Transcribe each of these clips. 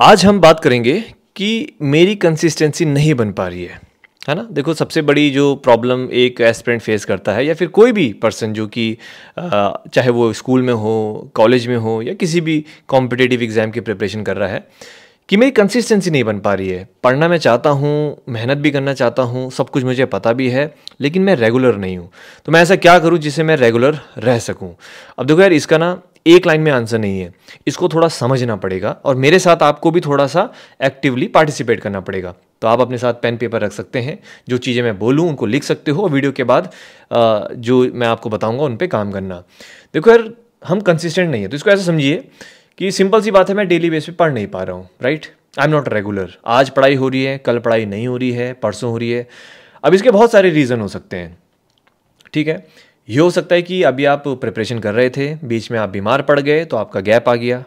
आज हम बात करेंगे कि मेरी कंसिस्टेंसी नहीं बन पा रही है है ना देखो सबसे बड़ी जो प्रॉब्लम एक एस्पिरेंट फेस करता है या फिर कोई भी पर्सन जो कि चाहे वो स्कूल में हो कॉलेज में हो या किसी भी कॉम्पिटेटिव एग्ज़ाम की प्रिपरेशन कर रहा है कि मेरी कंसिस्टेंसी नहीं बन पा रही है पढ़ना मैं चाहता हूँ मेहनत भी करना चाहता हूँ सब कुछ मुझे पता भी है लेकिन मैं रेगुलर नहीं हूँ तो मैं ऐसा क्या करूँ जिससे मैं रेगुलर रह सकूँ अब देखो यार इसका ना एक लाइन में आंसर नहीं है इसको थोड़ा समझना पड़ेगा और मेरे साथ आपको भी थोड़ा सा एक्टिवली पार्टिसिपेट करना पड़ेगा तो आप अपने साथ पेन पेपर रख सकते हैं जो चीज़ें मैं बोलूँ उनको लिख सकते हो और वीडियो के बाद जो मैं आपको बताऊँगा उन पर काम करना देखो यार हम कंसिस्टेंट नहीं है तो इसको ऐसा समझिए कि सिंपल सी बात है मैं डेली बेस पे पढ़ नहीं पा रहा हूँ right I am not regular आज पढ़ाई हो रही है कल पढ़ाई नहीं हो रही है परसों हो रही है अब इसके बहुत सारे रीज़न हो सकते हैं ठीक है ये हो सकता है कि अभी आप प्रिपरेशन कर रहे थे बीच में आप बीमार पड़ गए तो आपका गैप आ गया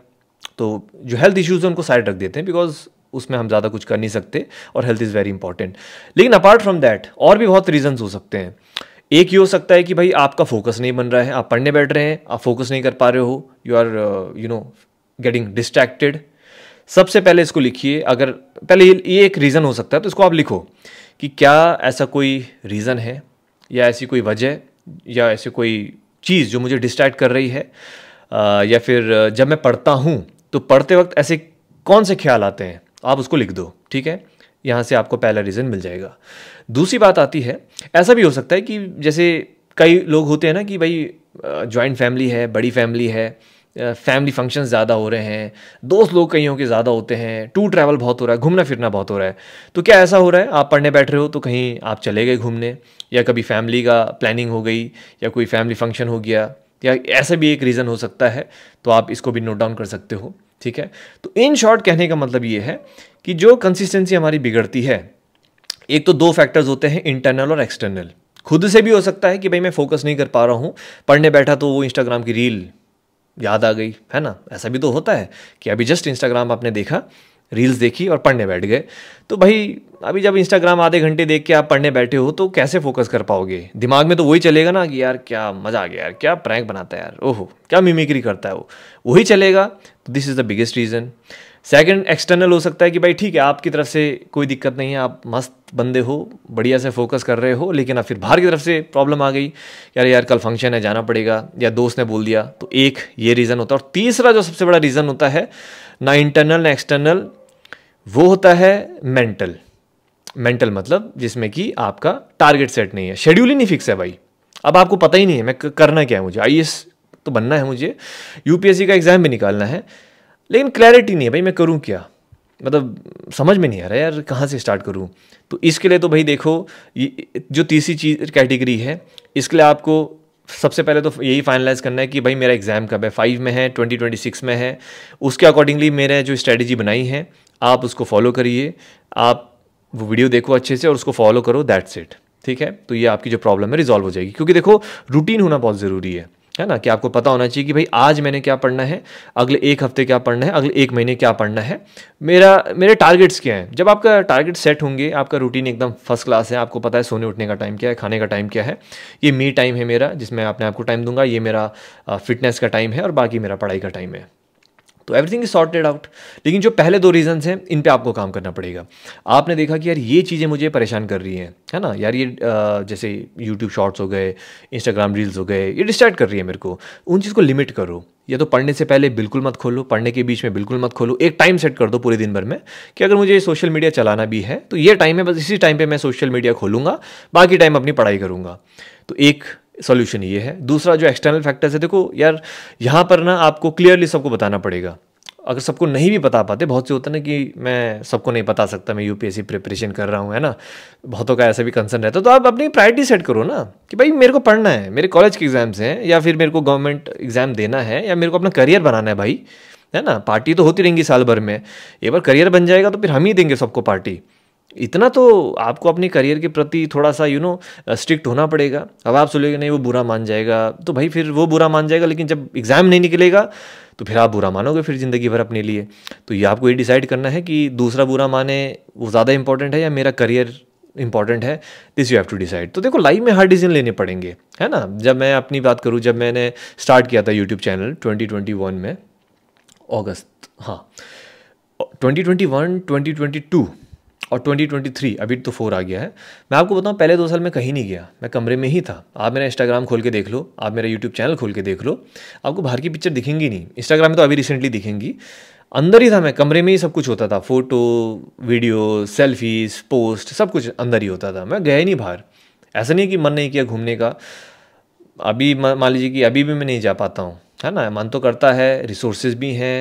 तो जो हेल्थ इश्यूज़ हैं उनको साइड रख देते हैं बिकॉज उसमें हम ज़्यादा कुछ कर नहीं सकते और हेल्थ इज़ वेरी इंपॉर्टेंट लेकिन अपार्ट फ्रॉम दैट और भी बहुत रीज़न्स हो सकते हैं एक ये हो सकता है कि भाई आपका फोकस नहीं बन रहा है आप पढ़ने बैठ रहे हैं आप फोकस नहीं कर पा रहे हो you are you know getting distracted सबसे पहले इसको लिखिए अगर पहले ये एक रीज़न हो सकता है तो इसको आप लिखो कि क्या ऐसा कोई रीज़न है या ऐसी कोई वजह या ऐसे कोई चीज़ जो मुझे डिस्ट्रैक्ट कर रही है या फिर जब मैं पढ़ता हूँ तो पढ़ते वक्त ऐसे कौन से ख्याल आते हैं आप उसको लिख दो ठीक है यहाँ से आपको पहला रीज़न मिल जाएगा दूसरी बात आती है ऐसा भी हो सकता है कि जैसे कई लोग होते हैं ना कि भाई ज्वाइंट फैमिली है बड़ी फैमिली है फैमिली फंक्शंस ज़्यादा हो रहे हैं दोस्त लोग कहीं होकर के ज़्यादा होते हैं टूर ट्रैवल बहुत हो रहा है घूमना फिरना बहुत हो रहा है तो क्या ऐसा हो रहा है आप पढ़ने बैठ रहे हो तो कहीं आप चले गए घूमने या कभी फैमिली का प्लानिंग हो गई या कोई फैमिली फंक्शन हो गया या ऐसा भी एक रीज़न हो सकता है तो आप इसको भी नोट डाउन कर सकते हो ठीक है तो इन शॉर्ट कहने का मतलब ये है कि जो कंसिस्टेंसी हमारी बिगड़ती है एक तो दो फैक्टर्स होते हैं इंटरनल और एक्सटर्नल खुद से भी हो सकता है कि भाई मैं फोकस नहीं कर पा रहा हूँ पढ़ने बैठा तो वो इंस्टाग्राम की रील याद आ गई है ना ऐसा भी तो होता है कि अभी जस्ट इंस्टाग्राम आपने देखा रील्स देखी और पढ़ने बैठ गए तो भाई अभी जब इंस्टाग्राम आधे घंटे देख के आप पढ़ने बैठे हो तो कैसे फोकस कर पाओगे दिमाग में तो वही चलेगा ना कि यार क्या मज़ा आ गया यार क्या प्रैंक बनाता है यार ओहो क्या मिमिक्री करता है वो वही चलेगा तो this is the biggest reason second external हो सकता है कि भाई ठीक है आपकी तरफ से कोई दिक्कत नहीं है आप मस्त बंदे हो बढ़िया से फोकस कर रहे हो लेकिन अब फिर बाहर की तरफ से प्रॉब्लम आ गई यार यार कल फंक्शन है जाना पड़ेगा या दोस्त ने बोल दिया तो एक ये रीज़न होता है और तीसरा जो सबसे बड़ा रीज़न होता है ना इंटरनल ना एक्सटर्नल वो होता है मेंटल मेंटल मतलब जिसमें कि आपका टारगेट सेट नहीं है शेड्यूल ही नहीं फिक्स है भाई अब आपको पता ही नहीं है मैं करना क्या है मुझे आई तो बनना है मुझे यूपीएससी का एग्ज़ाम भी निकालना है लेकिन क्लैरिटी नहीं है भाई मैं करूँ क्या मतलब समझ में नहीं आ रहा यार कहाँ से स्टार्ट करूँ तो इसके लिए तो भाई देखो जो तीसरी चीज कैटेगरी है इसके लिए आपको सबसे पहले तो यही फाइनलाइज करना है कि भाई मेरा एग्ज़ाम कब है फाइव में है ट्वेंटी ट्वेंटी सिक्स में है उसके अकॉर्डिंगली मेरे जो स्ट्रेटजी बनाई है आप उसको फॉलो करिए आप वो वीडियो देखो अच्छे से और उसको फॉलो करो दैट्स इट ठीक है तो ये आपकी जो प्रॉब्लम है रिजॉल्व हो जाएगी क्योंकि देखो रूटीन होना बहुत ज़रूरी है है ना कि आपको पता होना चाहिए कि भाई आज मैंने क्या पढ़ना है अगले एक हफ्ते क्या पढ़ना है अगले एक महीने क्या पढ़ना है मेरा मेरे टारगेट्स क्या हैं जब आपका टारगेट सेट होंगे आपका रूटीन एकदम फर्स्ट क्लास है आपको पता है सोने उठने का टाइम क्या है खाने का टाइम क्या है ये मी टाइम है मेरा जिसमें अपने आपको टाइम दूंगा ये मेरा फिटनेस का टाइम है और बाकी मेरा पढ़ाई का टाइम है तो एवरीथिंग इज सॉर्टेड आउट लेकिन जो पहले दो रीजन हैं इन पर आपको काम करना पड़ेगा आपने देखा कि यार ये चीज़ें मुझे परेशान कर रही हैं है ना यार ये जैसे यूट्यूब शॉर्ट्स हो गए इंस्टाग्राम रील्स हो गए ये डिस्ट्रैक्ट कर रही है मेरे को उन चीज़ को लिमिट करो या तो पढ़ने से पहले बिल्कुल मत खोलो पढ़ने के बीच में बिल्कुल मत खोलो एक टाइम सेट कर दो पूरे दिन भर में कि अगर मुझे सोशल मीडिया चलाना भी है तो ये टाइम है बस इसी टाइम पे मैं सोशल मीडिया खोलूँगा बाकी टाइम अपनी पढ़ाई करूँगा तो एक सॉल्यूशन ये है दूसरा जो एक्सटर्नल फैक्टर्स है देखो यार यहाँ पर ना आपको क्लियरली सबको बताना पड़ेगा अगर सबको नहीं भी बता पाते बहुत से होता ना कि मैं सबको नहीं बता सकता मैं यूपीएससी प्रिपरेशन कर रहा हूँ है ना बहुतों का ऐसा भी कंसर्न रहता है तो आप अपनी प्रायोरिटी सेट करो ना कि भाई मेरे को पढ़ना है मेरे कॉलेज के एग्ज़ाम्स हैं या फिर मेरे को गवर्नमेंट एग्ज़ाम देना है या मेरे को अपना करियर बनाना है भाई है ना पार्टी तो होती रहेंगी साल भर में एक बार करियर बन जाएगा तो फिर हम ही देंगे सबको पार्टी इतना तो आपको अपने करियर के प्रति थोड़ा सा यू नो स्ट्रिक्ट होना पड़ेगा अब आप सोचोगे नहीं वो बुरा मान जाएगा तो भाई फिर वो बुरा मान जाएगा लेकिन जब एग्ज़ाम नहीं निकलेगा तो फिर आप बुरा मानोगे फिर ज़िंदगी भर अपने लिए तो ये आपको ये डिसाइड करना है कि दूसरा बुरा माने वो ज़्यादा इंपॉर्टेंट है या मेरा करियर इंपॉर्टेंट है this you have to decide तो देखो लाइफ में हर डिसीजन लेने पड़ेंगे है ना जब मैं अपनी बात करूँ जब मैंने स्टार्ट किया था यूट्यूब चैनल 2021 में अगस्त हाँ 2021 2022 और 2023 अभी तो फोर आ गया है मैं आपको बताऊँ पहले दो साल में कहीं नहीं गया मैं कमरे में ही था आप मेरा इंस्टाग्राम खोल के देख लो आप मेरा यूट्यूब चैनल खोल के देख लो आपको बाहर की पिक्चर दिखेंगी नहीं इंस्टाग्राम में तो अभी रिसेंटली दिखेंगी अंदर ही था मैं कमरे में ही सब कुछ होता था फोटो वीडियो सेल्फीज पोस्ट सब कुछ अंदर ही होता था मैं गया ही नहीं बाहर ऐसा नहीं कि मन नहीं किया घूमने का अभी मान लीजिए कि अभी भी मैं नहीं जा पाता हूँ है ना मन तो करता है रिसोर्सेज भी हैं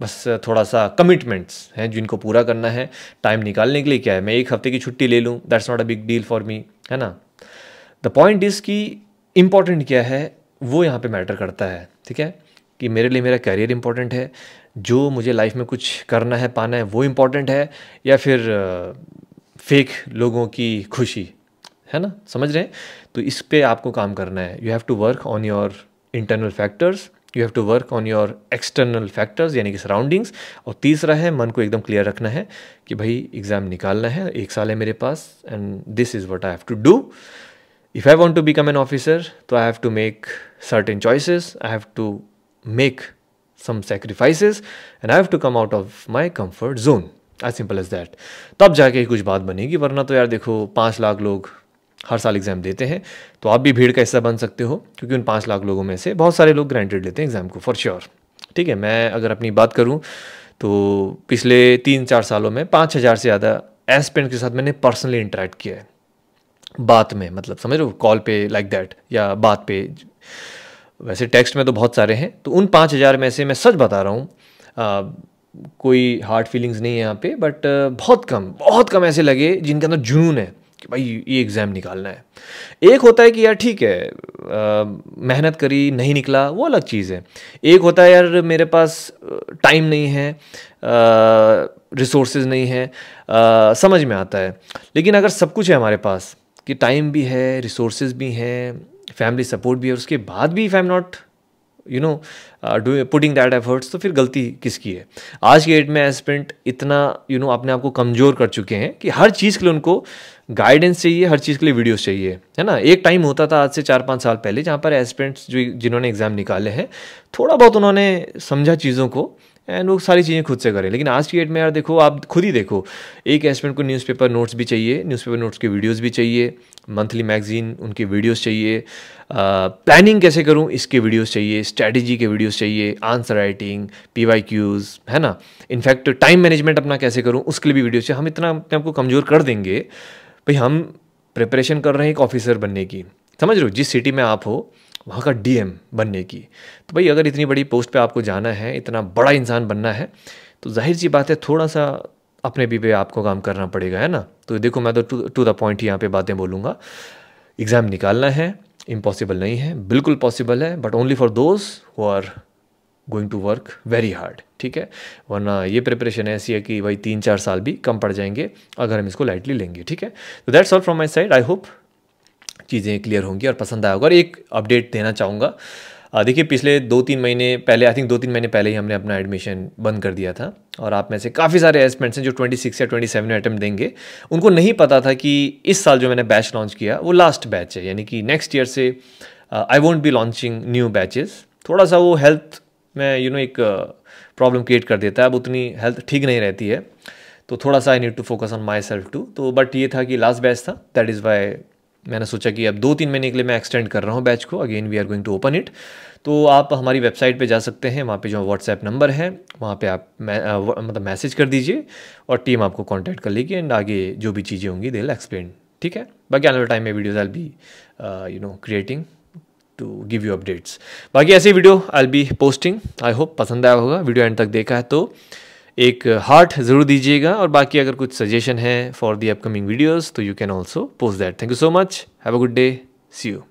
बस थोड़ा सा कमिटमेंट्स हैं जिनको पूरा करना है टाइम निकालने के लिए क्या है मैं एक हफ्ते की छुट्टी ले लूँ that's not a big deal for me है ना द पॉइंट इज़ कि इम्पॉर्टेंट क्या है वो यहाँ पे मैटर करता है ठीक है कि मेरे लिए मेरा करियर इंपॉर्टेंट है जो मुझे लाइफ में कुछ करना है पाना है वो इम्पॉर्टेंट है या फिर फेक लोगों की खुशी है ना समझ रहे हैं तो इस पर आपको काम करना है you have to work on your internal factors you have to work on your external factors यानी कि सराउंडिंग्स और तीसरा है मन को एकदम क्लियर रखना है कि भाई एग्ज़ाम निकालना है एक साल है मेरे पास and this is what I have to do if I want to become an officer तो I have to make certain choices I have to make some sacrifices and I have to come out of my comfort zone as simple as that तब जाके कुछ बात बनेगी वरना तो यार देखो पाँच लाख लोग हर साल एग्ज़ाम देते हैं तो आप भी भीड़ का हिस्सा बन सकते हो क्योंकि उन पाँच लाख लोगों में से बहुत सारे लोग ग्रांटेड लेते हैं एग्ज़ाम को फॉर श्योर ठीक है मैं अगर अपनी बात करूँ तो पिछले तीन चार सालों में पाँच हज़ार से ज़्यादा एसपेंट के साथ मैंने पर्सनली इंटरेक्ट किया है बात में मतलब समझ लो कॉल पे लाइक दैट या बात पे वैसे टेक्स्ट में तो बहुत सारे हैं तो उन पाँच हज़ार में से मैं सच बता रहा हूँ कोई हार्ड फीलिंग्स नहीं है यहाँ पे बट बहुत कम बहुत कम ऐसे लगे जिनके अंदर जुनून है कि भाई ये एग्ज़ाम निकालना है एक होता है कि यार ठीक है मेहनत करी नहीं निकला वो अलग चीज़ है एक होता है यार मेरे पास टाइम नहीं है रिसोर्सेज नहीं है आ, समझ में आता है लेकिन अगर सब कुछ है हमारे पास कि टाइम भी है रिसोर्सेज भी हैं फैमिली सपोर्ट भी है उसके बाद भी if I am not you know putting that efforts तो फिर गलती किसकी है आज के डेट में एस्पेरेंट इतना यू you नो know, अपने आप को कमज़ोर कर चुके हैं कि हर चीज़ के लिए उनको गाइडेंस चाहिए हर चीज़ के लिए वीडियोस चाहिए है ना एक टाइम होता था आज से चार पाँच साल पहले जहाँ पर एस्पेरेंट्स जो जिन्होंने एग्ज़ाम निकाले हैं थोड़ा बहुत उन्होंने समझा चीज़ों को एंड वो सारी चीज़ें खुद से करें लेकिन आज की डेट में यार देखो आप खुद ही देखो एक एस्टमेंट को न्यूज़पेपर नोट्स भी चाहिए न्यूज़पेपर नोट्स के वीडियोस भी चाहिए मंथली मैगजीन उनके वीडियोस चाहिए प्लानिंग कैसे करूँ इसके वीडियोस चाहिए स्ट्रैटेजी के वीडियोस चाहिए answer writing P Y Qs है ना इनफैक्ट टाइम मैनेजमेंट अपना कैसे करूँ उसके लिए भी वीडियोस चाहिए हम इतना अपने आपको कमज़ोर कर देंगे भाई हम प्रिपरेशन कर रहे हैं एक ऑफिसर बनने की समझ लो जिस सिटी में आप हो वहाँ का डीएम बनने की तो भाई अगर इतनी बड़ी पोस्ट पे आपको जाना है इतना बड़ा इंसान बनना है तो जाहिर सी बात है थोड़ा सा अपने भी पे आपको काम करना पड़ेगा है ना तो देखो मैं तो टू द पॉइंट ही यहाँ पे बातें बोलूँगा एग्ज़ाम निकालना है इम्पॉसिबल नहीं है बिल्कुल पॉसिबल है but only for those who are going to work very hard ठीक है वरना ये प्रिपरेशन ऐसी है कि भाई तीन चार साल भी कम पड़ जाएंगे अगर हम इसको लाइटली लेंगे ठीक है तो that's all from my side I hope चीज़ें क्लियर होंगी और पसंद आएगा और एक अपडेट देना चाहूँगा देखिए पिछले दो तीन महीने पहले आई थिंक दो तीन महीने पहले ही हमने अपना एडमिशन बंद कर दिया था और आप में से काफ़ी सारे एस्पेंट्स हैं जो 26 या 27 सेवन अटैम्प्ट देंगे उनको नहीं पता था कि इस साल जो मैंने बैच लॉन्च किया वो लास्ट बैच है यानी कि नेक्स्ट ईयर से I won't be launching new batches थोड़ा सा वो हेल्थ में यू you नो know, एक प्रॉब्लम क्रिएट कर देता है अब उतनी हेल्थ ठीक नहीं रहती है तो थोड़ा सा I need to focus on myself too तो बट ये था कि लास्ट बैच था दैट इज़ वाई मैंने सोचा कि अब दो तीन महीने के लिए मैं एक्सटेंड कर रहा हूँ बैच को again we are going to open it तो आप हमारी वेबसाइट पे जा सकते हैं वहाँ पे जो व्हाट्सएप नंबर है वहाँ पे आप मतलब मैसेज कर दीजिए और टीम आपको कांटेक्ट कर लेगी एंड आगे जो भी चीज़ें होंगी दे एक्सप्लेन ठीक है बाकी आने वाले टाइम में videos I be you know creating to give you updates बाकी ऐसी video I be posting I hope पसंद आया होगा वीडियो एंड तक देखा है तो एक हार्ट ज़रूर दीजिएगा और बाकी अगर कुछ सजेशन है फॉर दी अपकमिंग वीडियोज़ तो you can also post that thank you so much have a good day see you